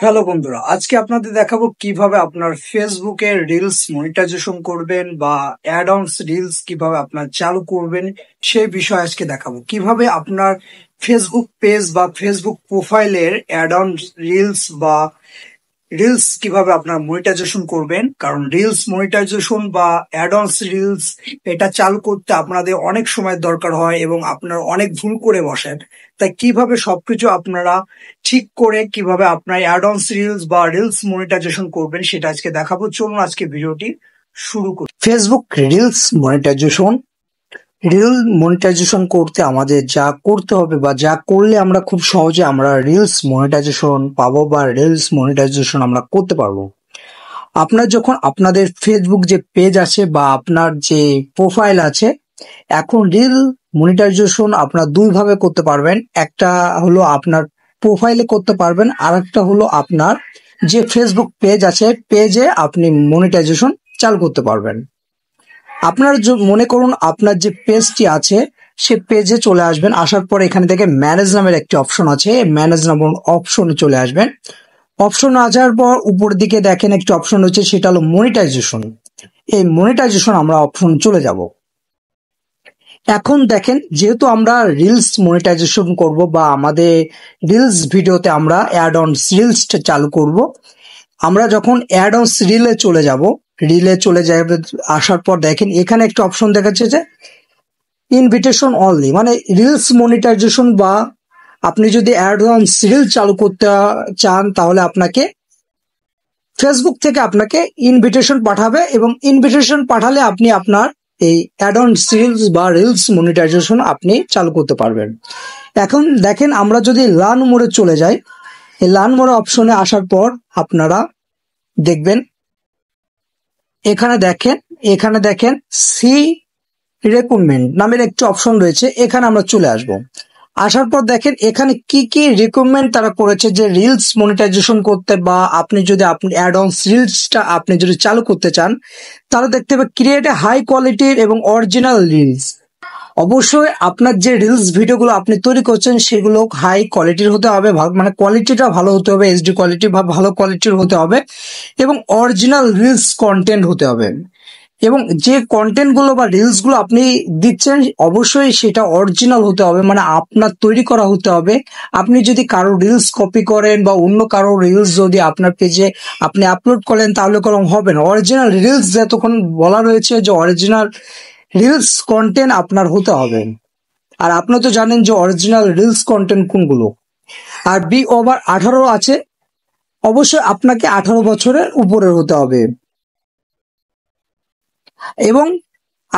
hello বন্ধুরা আজকে আপনাদের দেখাবো কিভাবে আপনার ফেসবুকে রিলস মনিটাইজেশন করবেন বা অ্যাড রিলস কিভাবে আপনার চালু করবেন সেই বিষয়ে আজকে দেখাবো কিভাবে আপনার ফেসবুক পেজ বা ফেসবুক প্রোফাইলের অ্যাড রিলস বা রিলস কিভাবে আপনার মনিটাইজেশন করবেন কারণ রিলস মনিটাইজেশন বা অ্যাডন্স রিলস এটা চালু করতে আপনাদের অনেক সময় দরকার হয় এবং আপনারা অনেক ভুল করে বসেন তাই কিভাবে সবকিছু আপনারা ঠিক করে কিভাবে আপনার অ্যাডন্স রিলস বা রিলস মনিটাইজেশন করবেন সেটা আজকে দেখাবো চলুন আজকে ভিডিওটি শুরু করি Facebook reels monetization reel monetization করতে আমাদের যা করতে হবে বা যা করলে আমরা খুব সহজে আমরা রিলস মনিটাইজেশন পাবো বা রিলস মনিটাইজেশন আমরা করতে পারবো আপনার যখন আপনাদের ফেসবুক যে পেজ আছে বা আপনার যে প্রোফাইল আছে এখন রিল মনিটাইজেশন আপনার দুইভাবে করতে পারবেন একটা হলো আপনার প্রোফাইলে করতে পারবেন আর একটা হলো আপনার যে ফেসবুক পেজ আছে পেজে আপনি মনিটাইজেশন চালু করতে পারবেন আপনার মনে করুন আপনার যে পেজটি আছে সে পেজে চলে আসবেন আসার পর এখানে থেকে ম্যানেজ নামের একটি অপশন আছে ম্যানেজ নামের অপশনে চলে আসবেন অপশন আসার পর উপর দিকে দেখেন একটি অপশন রয়েছে সেটা হলো মনিটাইজেশন এই মনিটাইজেশন আমরা অপশন চলে যাব এখন দেখেন যেহেতু আমরা রিলস মনিটাইজেশন করব বা আমাদের রিলস ভিডিওতে আমরা অ্যাড অন রিলস চালু করব আমরা যখন অ্যাড অন রিলে চলে যাব রিলে চলে যাবে আসার পর দেখেন এখানে একটা অপশন দেখাচ্ছে যে ইনভিটেশন অনলি মানে রিলস মনিটাইজেশন বা আপনি যদি অ্যাডভান্স রিল চালু করতে চান তাহলে আপনাকে ফেসবুক থেকে আপনাকে ইনভিটেশন পাঠাবে এবং ইনভিটেশন পাঠালে আপনি আপনার এই অ্যাডভান্স রিলস বা রিলস মনিটাইজেশন আপনি চালু করতে পারবেন এখন দেখেন আমরা যদি লান মোড়ে চলে যাই এই লান মোড়ে অপশনে আসার পর আপনারা দেখবেন এখানে দেখেন এখানে দেখেন সি রেকমেন্ড নামের একটি অপশন রয়েছে এখানে আমরা চলে আসব আসার পর দেখেন এখানে কি কি রেকমেন্ড তারা করেছে যে রিলস মনিটাইজেশন করতে বা আপনি যদি আপনি অ্যাড অন রিলসটা আপনি যদি চালু করতে চান তাহলে দেখতে পাবে ক্রিয়েট এ হাই কোয়ালিটির এবং অরিজিনাল রিলস অবশ্যই আপনার যে রিলস ভিডিওগুলো আপনি তৈরি করছেন সেগুলো হাই কোয়ালিটির হতে হবে মানে কোয়ালিটিটা ভালো হতে হবে এইচডি কোয়ালিটি বা ভালো কোয়ালিটির হতে হবে এবং অরিজিনাল রিলস কন্টেন্ট হতে হবে এবং যে কন্টেন্টগুলো বা রিলসগুলো আপনি দিচ্ছেন অবশ্যই সেটা অরিজিনাল হতে হবে মানে আপনার তৈরি করা হতে হবে আপনি যদি কারো রিলস কপি করেন বা অন্য কারো রিলস যদি আপনার পেজে আপনি আপলোড করেন তাহলে কলম হবে না অরিজিনাল রিলস যতক্ষণ বলা রয়েছে যে অরিজিনাল রিলস কন্টেন্ট আপনার হতে হবে আর আপনি তো জানেন যে অরিজিনাল রিলস কন্টেন্ট কোনগুলো আর বি ওভার আঠারো আছে অবশ্যই আপনাকে আঠারো বছরের উপরের হতে হবে এবং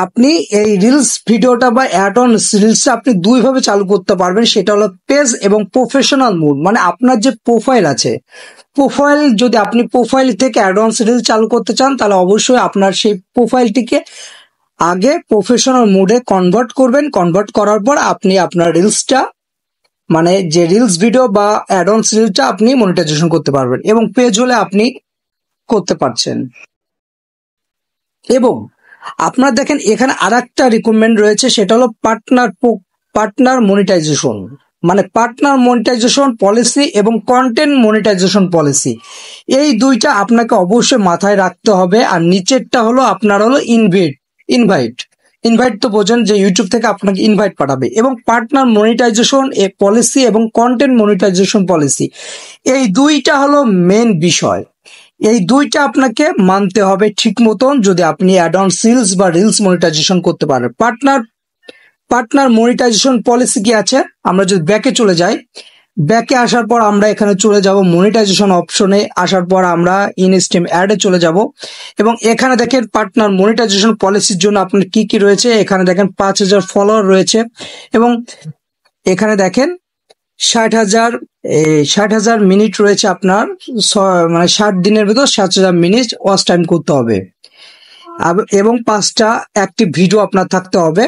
আপনি এই রিলস ভিডিওটা বা অ্যাড অন রিলস আপনি দুইভাবে চালু করতে পারবেন সেটা হলো পেজ এবং প্রফেশনাল মুড মানে আপনার যে প্রোফাইল আছে প্রোফাইল যদি আপনি প্রোফাইল থেকে অ্যাডভান্স রিল চালু করতে চান তাহলে অবশ্যই আপনার সেই প্রোফাইলটিকে আগে প্রফেশনাল মোডে কনভার্ট করবেন কনভার্ট করার পর আপনি আপনার রিলসটা মানে যে রিলস ভিডিও বা অ্যাডন্স রিলসটা আপনি মনিটাইজেশন করতে পারবেন এবং পেজ হলে আপনি করতে পারছেন এবং আপনার দেখেন এখানে আর একটা রিকমেন্ড রয়েছে সেটা হলো পার্টনার পার্টনার মনিটাইজেশন মানে পার্টনার মনিটাইজেশন পলিসি এবং কন্টেন্ট মনিটাইজেশন পলিসি এই দুইটা আপনাকে অবশ্যই মাথায় রাখতে হবে আর নিচেরটা হলো আপনার হলো ইনভিট ইনভাইট ইনভাইট তো বোঝেন যে ইউটিউব থেকে আপনাকে ইনভাইট পাঠাবে এবং পার্টনার মনিটাইজেশন এ পলিসি এবং কন্টেন্ট মনিটাইজেশন পলিসি এই দুইটা হলো মেন বিষয় এই দুইটা আপনাকে মানতে হবে ঠিক মতন যদি আপনি অ্যাড অন সিলস বা রিলস মনিটাইজেশন করতে পারেন পার্টনার পার্টনার মনিটাইজেশন পলিসি কি আছে আমরা যদি ব্যাকে চলে যাই ব্যাকে আসার পর আমরা এখানে চলে যাব মনিটাইজেশন অপশনে আসার পর আমরা ইন স্টিম অ্যাডে চলে যাব এবং এখানে দেখেন পার্টনার মনিটাইজেশন পলিসির জন্য আপনার কি কি রয়েছে এখানে দেখেন পাঁচ হাজার ফলোয়ার রয়েছে এবং এখানে দেখেন ষাট হাজার ষাট হাজার মিনিট রয়েছে আপনার মানে ষাট দিনের ভিতর ষাট হাজার মিনিট ওয়াচ টাইম করতে হবে এবং পাঁচটা একটি ভিডিও আপনার থাকতে হবে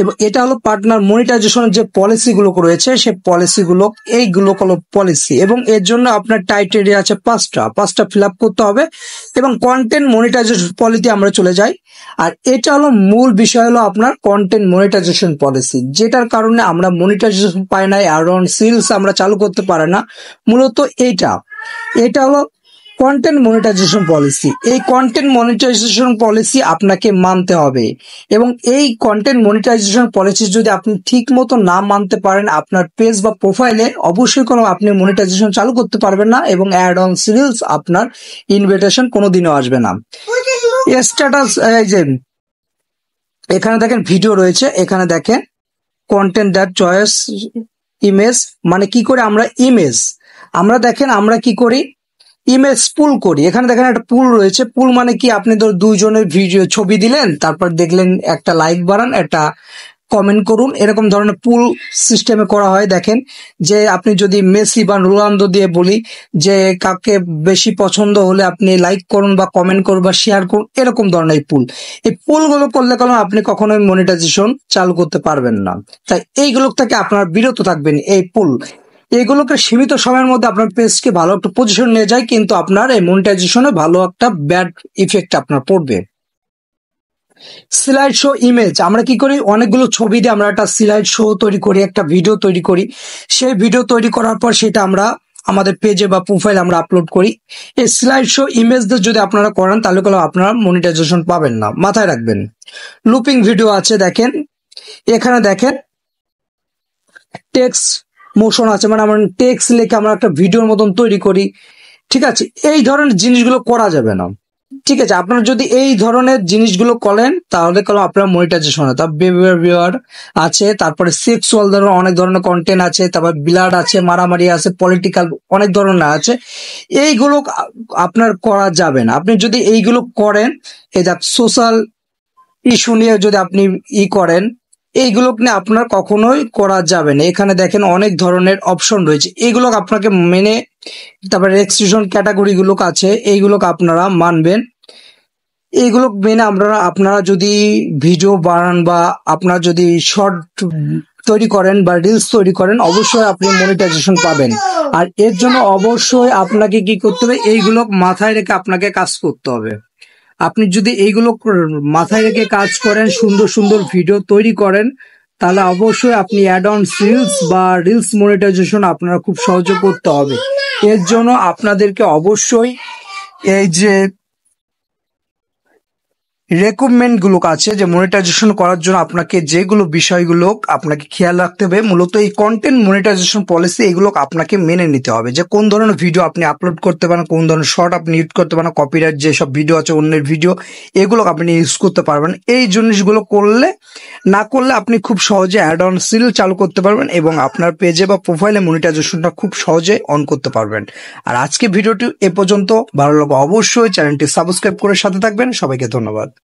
এবং এটা হলো পার্টনার মনিটাইজেশনের যে পলিসিগুলো রয়েছে সে পলিসিগুলো এইগুলো হলো পলিসি এবং এর জন্য আপনার টাইটেরিয়া আছে পাঁচটা পাঁচটা ফিল করতে হবে এবং কন্টেন্ট মনিটাইজেশন পলিসি আমরা চলে যাই আর এটা হলো মূল বিষয় হলো আপনার কন্টেন্ট মনিটাইজেশন পলিসি যেটার কারণে আমরা মনিটাইজেশন পাই না অ্যারাউন্ড সিলস আমরা চালু করতে পারে না মূলত এইটা এটা হলো কন্টেন্ট মনিটাইজেশন পলিসি এই কন্টেন্ট মনিটাইজেশন পলিসি আপনাকে মানতে হবে এবং এই কন্টেন্ট মনিটাইজেশন পলিসি যদি আপনি ঠিক মতো না মানতে পারেন আপনার পেজ বা প্রোফাইলে অবশ্যই কোনো আপনি মনিটাইজেশন চালু করতে পারবেন না এবং অ্যাড অন সিরিলস আপনার ইনভিটেশন কোনোদিনও আসবে না স্ট্যাটাস এই যে এখানে দেখেন ভিডিও রয়েছে এখানে দেখেন কন্টেন্ট দ্যাট চয়েস ইমেজ মানে কি করে আমরা ইমেজ আমরা দেখেন আমরা কি করি ইমেজ পুল করি এখানে দেখেন একটা পুল রয়েছে পুল মানে কি আপনি ধর দুইজনের ভিডিও ছবি দিলেন তারপর দেখলেন একটা লাইক বাড়ান একটা কমেন্ট করুন এরকম ধরনের পুল সিস্টেমে করা হয় দেখেন যে আপনি যদি মেসি বা রোনালদো দিয়ে বলি যে কাকে বেশি পছন্দ হলে আপনি লাইক করুন বা কমেন্ট করুন বা শেয়ার করুন এরকম ধরনের পুল এই পুলগুলো করলে কারণ আপনি কখনোই মনিটাইজেশন চালু করতে পারবেন না তাই এইগুলো থেকে আপনার বিরত থাকবেন এই পুল এগুলোকে সীমিত সময়ের মধ্যে আপনার পেজকে ভালো একটা পজিশন নিয়ে যায় কিন্তু আপনার এই মনিটাইজেশনে ভালো একটা ব্যাড ইফেক্ট আপনার পড়বে স্লাইড শো ইমেজ আমরা কি করি অনেকগুলো ছবি দিয়ে আমরা একটা স্লাইড শো তৈরি করি একটা ভিডিও তৈরি করি সেই ভিডিও তৈরি করার পর সেটা আমরা আমাদের পেজে বা প্রোফাইল আমরা আপলোড করি এই স্লাইড শো ইমেজ যদি আপনারা করান তাহলে কোনো আপনারা মনিটাইজেশন পাবেন না মাথায় রাখবেন লুপিং ভিডিও আছে দেখেন এখানে দেখেন টেক্সট মোশন আছে মানে আমরা টেক্সট লেখে আমরা একটা ভিডিওর মতন তৈরি করি ঠিক আছে এই ধরনের জিনিসগুলো করা যাবে না ঠিক আছে আপনারা যদি এই ধরনের জিনিসগুলো করেন তাহলে কেন আপনার মনিটাইজেশন হয় তার বিহেভিয়ার আছে তারপরে সেক্সুয়াল ধরনের অনেক ধরনের কন্টেন্ট আছে তারপর বিলাড আছে মারামারি আছে পলিটিক্যাল অনেক ধরনের আছে এইগুলো আপনার করা যাবে না আপনি যদি এইগুলো করেন এই দেখ সোশ্যাল ইস্যু নিয়ে যদি আপনি ই করেন এইগুলো নিয়ে আপনার কখনোই করা যাবে না এখানে দেখেন অনেক ধরনের অপশন রয়েছে এইগুলো আপনাকে মেনে তারপরে ক্যাটাগরি ক্যাটাগরিগুলো আছে এইগুলোকে আপনারা মানবেন এইগুলো মেনে আপনারা আপনারা যদি ভিডিও বানান বা আপনারা যদি শর্ট তৈরি করেন বা রিলস তৈরি করেন অবশ্যই আপনি মনিটাইজেশন পাবেন আর এর জন্য অবশ্যই আপনাকে কি করতে হবে এইগুলো মাথায় রেখে আপনাকে কাজ করতে হবে আপনি যদি এইগুলো মাথায় রেখে কাজ করেন সুন্দর সুন্দর ভিডিও তৈরি করেন তাহলে অবশ্যই আপনি অ্যাড অন রিলস বা রিলস মনিটাইজেশন আপনারা খুব সহজে করতে হবে এর জন্য আপনাদেরকে অবশ্যই এই যে রেকুমেন্টগুলো আছে যে মনিটাইজেশন করার জন্য আপনাকে যেগুলো বিষয়গুলো আপনাকে খেয়াল রাখতে হবে মূলত এই কন্টেন্ট মনিটাইজেশন পলিসি এগুলো আপনাকে মেনে নিতে হবে যে কোন ধরনের ভিডিও আপনি আপলোড করতে পারেন কোন ধরনের শর্ট আপনি ইউজ করতে পারেন কপিরাইট যেসব ভিডিও আছে অন্যের ভিডিও এগুলো আপনি ইউজ করতে পারবেন এই জিনিসগুলো করলে না করলে আপনি খুব সহজে অ্যাড অন সিল চালু করতে পারবেন এবং আপনার পেজে বা প্রোফাইলে মনিটাইজেশনটা খুব সহজে অন করতে পারবেন আর আজকে ভিডিওটি এ পর্যন্ত ভালো লাগবে অবশ্যই চ্যানেলটি সাবস্ক্রাইব করে সাথে থাকবেন সবাইকে ধন্যবাদ